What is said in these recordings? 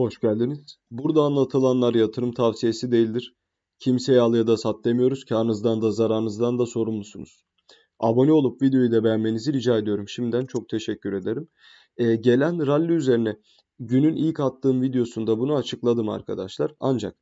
Hoş geldiniz. Burada anlatılanlar yatırım tavsiyesi değildir. Kimseye al ya da sat demiyoruz. Karnınızdan da zararınızdan da sorumlusunuz. Abone olup videoyu da beğenmenizi rica ediyorum. Şimdiden çok teşekkür ederim. Ee, gelen rally üzerine günün ilk attığım videosunda bunu açıkladım arkadaşlar. Ancak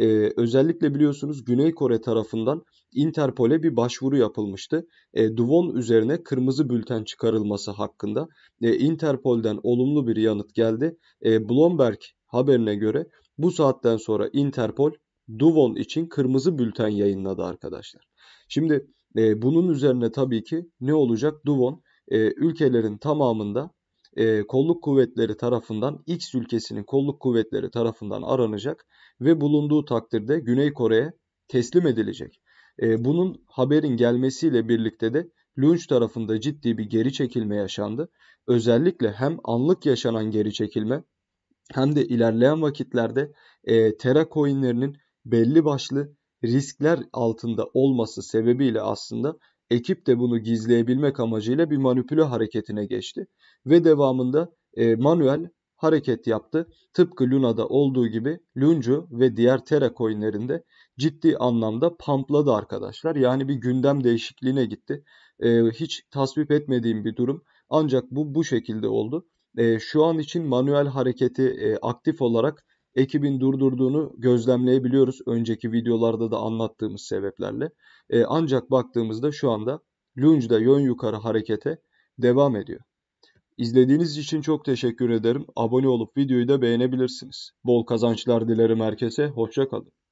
e, özellikle biliyorsunuz Güney Kore tarafından Interpol'e bir başvuru yapılmıştı. E, Duvon üzerine kırmızı bülten çıkarılması hakkında e, Interpol'den olumlu bir yanıt geldi. E, Bloomberg haberine göre bu saatten sonra Interpol Duvon için kırmızı bülten yayınladı arkadaşlar. Şimdi e, bunun üzerine tabii ki ne olacak? Duvon e, ülkelerin tamamında e, kolluk kuvvetleri tarafından X ülkesinin kolluk kuvvetleri tarafından aranacak ve bulunduğu takdirde Güney Kore'ye teslim edilecek. E, bunun haberin gelmesiyle birlikte de Lunch tarafında ciddi bir geri çekilme yaşandı. Özellikle hem anlık yaşanan geri çekilme hem de ilerleyen vakitlerde e, Terra coinlerinin belli başlı riskler altında olması sebebiyle aslında ekip de bunu gizleyebilmek amacıyla bir manipüle hareketine geçti. Ve devamında e, Manuel hareket yaptı. Tıpkı Luna'da olduğu gibi Luncu ve diğer Terra coinlerinde ciddi anlamda pumpladı arkadaşlar. Yani bir gündem değişikliğine gitti. E, hiç tasvip etmediğim bir durum. Ancak bu bu şekilde oldu e, şu an için manuel hareketi e, aktif olarak ekibin durdurduğunu gözlemleyebiliyoruz. Önceki videolarda da anlattığımız sebeplerle. E, ancak baktığımızda şu anda lunge'da yön yukarı harekete devam ediyor. İzlediğiniz için çok teşekkür ederim. Abone olup videoyu da beğenebilirsiniz. Bol kazançlar dilerim herkese. Hoşçakalın.